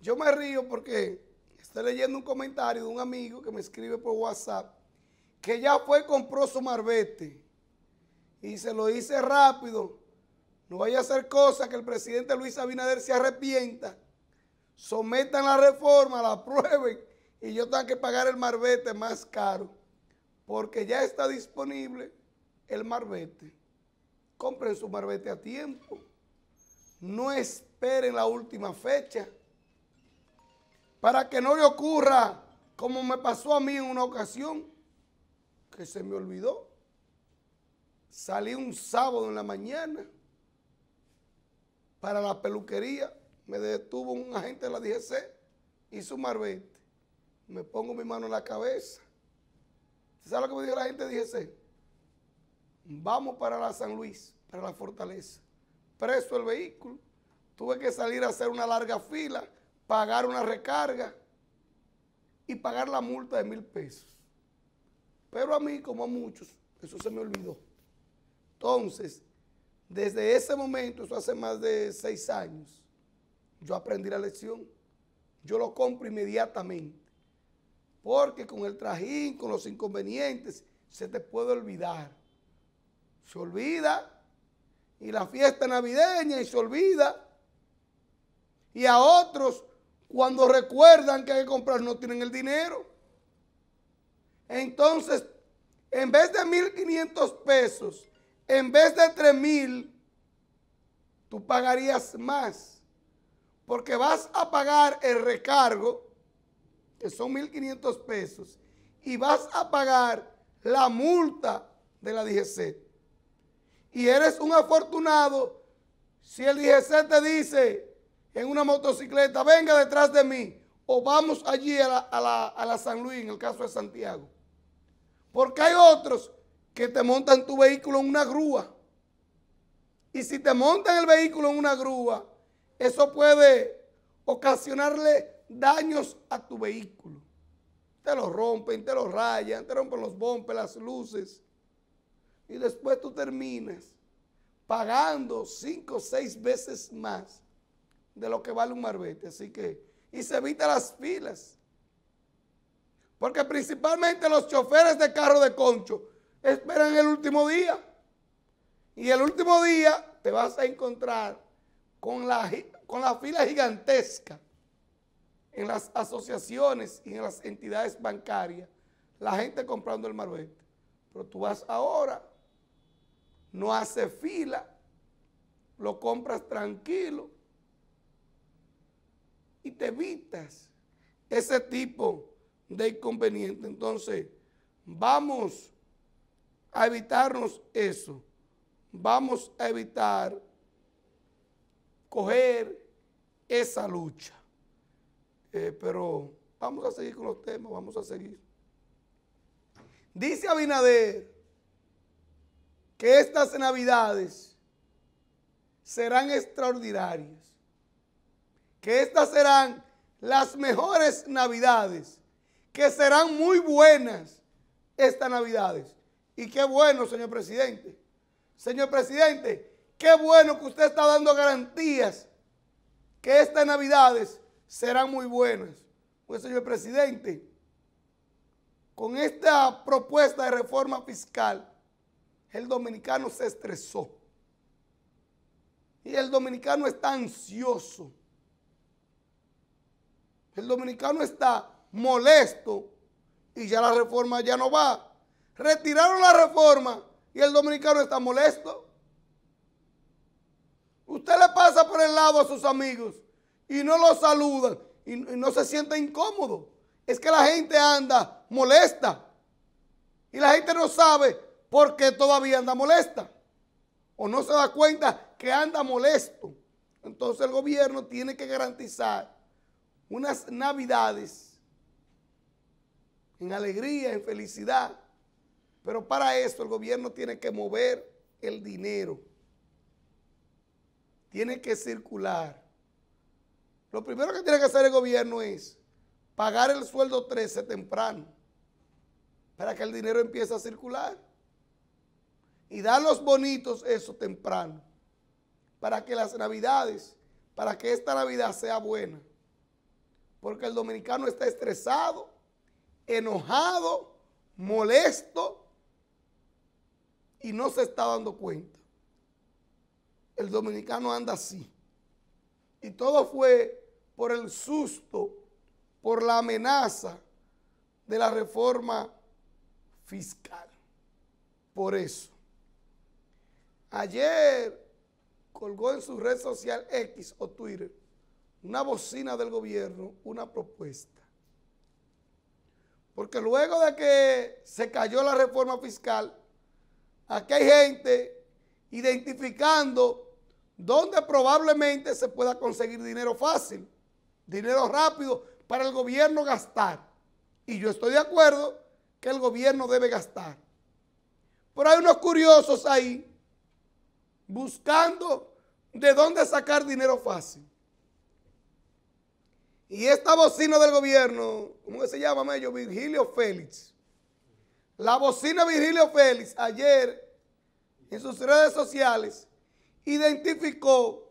Yo me río porque estoy leyendo un comentario de un amigo que me escribe por WhatsApp que ya fue compró su marbete y se lo hice rápido. No vaya a hacer cosa que el presidente Luis Abinader se arrepienta, sometan la reforma, la aprueben y yo tengo que pagar el marbete más caro porque ya está disponible el marbete. Compren su marbete a tiempo. No esperen la última fecha para que no le ocurra como me pasó a mí en una ocasión, que se me olvidó. Salí un sábado en la mañana para la peluquería, me detuvo un agente de la DGC, y su marvete, me pongo mi mano en la cabeza. ¿Sabe lo que me dijo la gente de DGC? Vamos para la San Luis, para la fortaleza. Preso el vehículo, tuve que salir a hacer una larga fila pagar una recarga y pagar la multa de mil pesos. Pero a mí, como a muchos, eso se me olvidó. Entonces, desde ese momento, eso hace más de seis años, yo aprendí la lección. Yo lo compro inmediatamente. Porque con el trajín, con los inconvenientes, se te puede olvidar. Se olvida. Y la fiesta navideña y se olvida. Y a otros cuando recuerdan que hay que comprar, no tienen el dinero. Entonces, en vez de 1.500 pesos, en vez de 3.000, tú pagarías más. Porque vas a pagar el recargo, que son 1.500 pesos, y vas a pagar la multa de la DGC. Y eres un afortunado si el DGC te dice, en una motocicleta, venga detrás de mí, o vamos allí a la, San Luis, en el caso de Santiago. Porque hay otros que te montan tu vehículo en una grúa. Y si te montan el vehículo en una grúa, eso puede ocasionarle daños a tu vehículo. Te lo rompen, te lo rayan, te rompen los bombes, las luces. Y después tú terminas pagando cinco o seis veces más de lo que vale un marbete. Así que, y se evita las filas. Porque principalmente los choferes de carro de concho esperan el último día. Y el último día te vas a encontrar con la, con la fila gigantesca en las asociaciones y en las entidades bancarias, la gente comprando el marbete. Pero tú vas ahora, no hace fila, lo compras tranquilo y te evitas ese tipo de inconveniente. Entonces, vamos a evitarnos eso. Vamos a evitar coger esa lucha. Eh, pero vamos a seguir con los temas, vamos a seguir. Dice Abinader que estas navidades serán extraordinarias que estas serán las mejores navidades, que serán muy buenas estas navidades. Y qué bueno, señor presidente. Señor presidente, qué bueno que usted está dando garantías que estas navidades serán muy buenas. Pues señor presidente, con esta propuesta de reforma fiscal, el dominicano se estresó. Y el dominicano está ansioso. El dominicano está molesto y ya la reforma ya no va. Retiraron la reforma y el dominicano está molesto. Usted le pasa por el lado a sus amigos y no los saluda y, no se siente incómodo. Es que la gente anda molesta y la gente no sabe por qué todavía anda molesta o no se da cuenta que anda molesto. Entonces el gobierno tiene que garantizar unas navidades en alegría, en felicidad. Pero para eso el gobierno tiene que mover el dinero. Tiene que circular. Lo primero que tiene que hacer el gobierno es pagar el sueldo 13 temprano para que el dinero empiece a circular. Y dar los bonitos eso temprano para que las navidades, para que esta Navidad sea buena. Porque el dominicano está estresado, enojado, molesto y no se está dando cuenta. El dominicano anda así. Y todo fue por el susto, por la amenaza de la reforma fiscal. Por eso, ayer colgó en su red social X o Twitter una bocina del gobierno, una propuesta. Porque luego de que se cayó la reforma fiscal, aquí hay gente identificando dónde probablemente se pueda conseguir dinero fácil, dinero rápido para el gobierno gastar. Y yo estoy de acuerdo que el gobierno debe gastar. Pero hay unos curiosos ahí buscando de dónde sacar dinero fácil. Y esta bocina del gobierno, ¿cómo se llama, Mello? Virgilio Félix. La bocina Virgilio Félix ayer en sus redes sociales identificó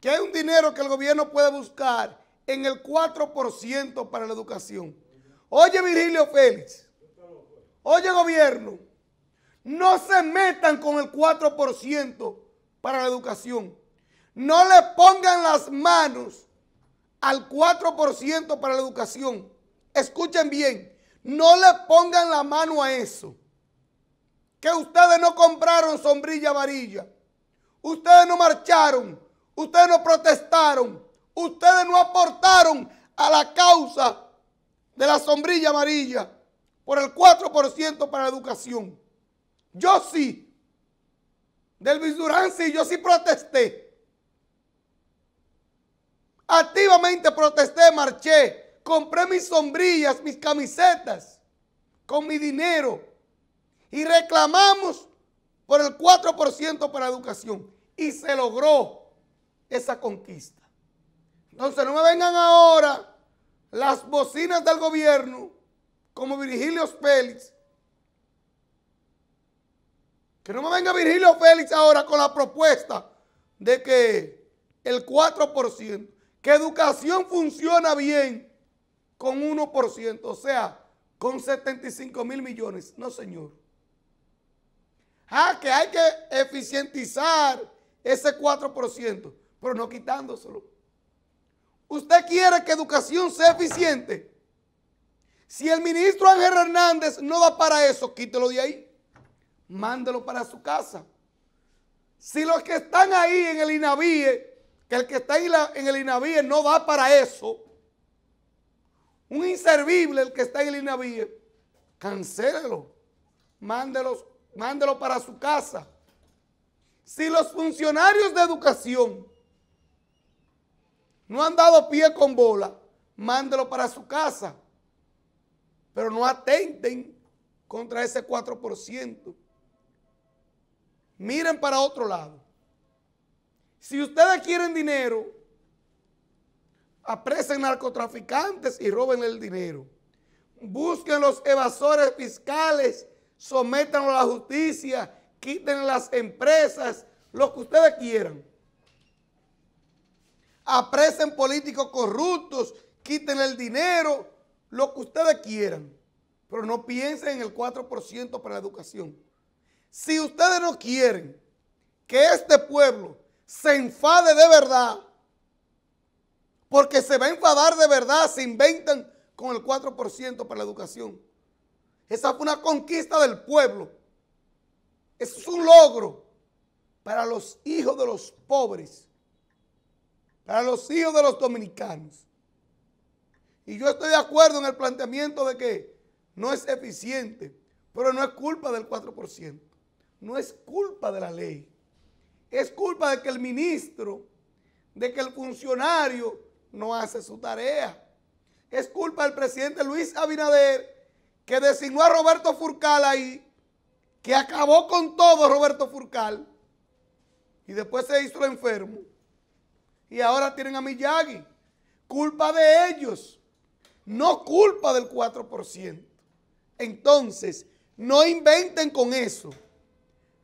que hay un dinero que el gobierno puede buscar en el 4% para la educación. Oye Virgilio Félix, oye gobierno, no se metan con el 4% para la educación. No le pongan las manos al 4% para la educación. Escuchen bien, no le pongan la mano a eso. Que ustedes no compraron sombrilla amarilla, Ustedes no marcharon. Ustedes no protestaron. Ustedes no aportaron a la causa de la sombrilla amarilla por el 4% para la educación. Yo sí, del Durán sí, yo sí protesté. Activamente protesté, marché, compré mis sombrillas, mis camisetas, con mi dinero. Y reclamamos por el 4% para educación. Y se logró esa conquista. Entonces no me vengan ahora las bocinas del gobierno, como Virgilio Félix. Que no me venga Virgilio Félix ahora con la propuesta de que el 4% que educación funciona bien con 1%, o sea, con 75 mil millones. No, señor. Ah, que hay que eficientizar ese 4%, pero no quitándoselo. ¿Usted quiere que educación sea eficiente? Si el ministro Ángel Hernández no va para eso, quítelo de ahí. Mándelo para su casa. Si los que están ahí en el INAVIE que el que está en, el INAVIE no va para eso, un inservible el que está en el INAVIE, cancélelo, mándelo para su casa. Si los funcionarios de educación no han dado pie con bola, mándelo para su casa. Pero no atenten contra ese 4%. Miren para otro lado. Si ustedes quieren dinero, apresen narcotraficantes y roben el dinero. Busquen los evasores fiscales, sometan a la justicia, quiten las empresas, lo que ustedes quieran. Apresen políticos corruptos, quiten el dinero, lo que ustedes quieran. Pero no piensen en el 4% para la educación. Si ustedes no quieren que este pueblo se enfade de verdad, porque se va a enfadar de verdad, se inventan con el 4% para la educación. Esa fue una conquista del pueblo. Eso es un logro para los hijos de los pobres, para los hijos de los dominicanos. Y yo estoy de acuerdo en el planteamiento de que no es eficiente, pero no es culpa del 4%, no es culpa de la ley. Es culpa de que el ministro, de que el funcionario no hace su tarea. Es culpa del presidente Luis Abinader que designó a Roberto Furcal ahí, que acabó con todo Roberto Furcal y después se hizo el enfermo. Y ahora tienen a Miyagi. Culpa de ellos, no culpa del 4%. Entonces, no inventen con eso.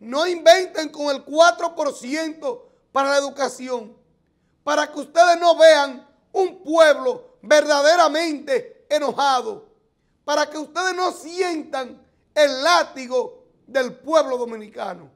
No inventen con el 4% para la educación, para que ustedes no vean un pueblo verdaderamente enojado, para que ustedes no sientan el látigo del pueblo dominicano.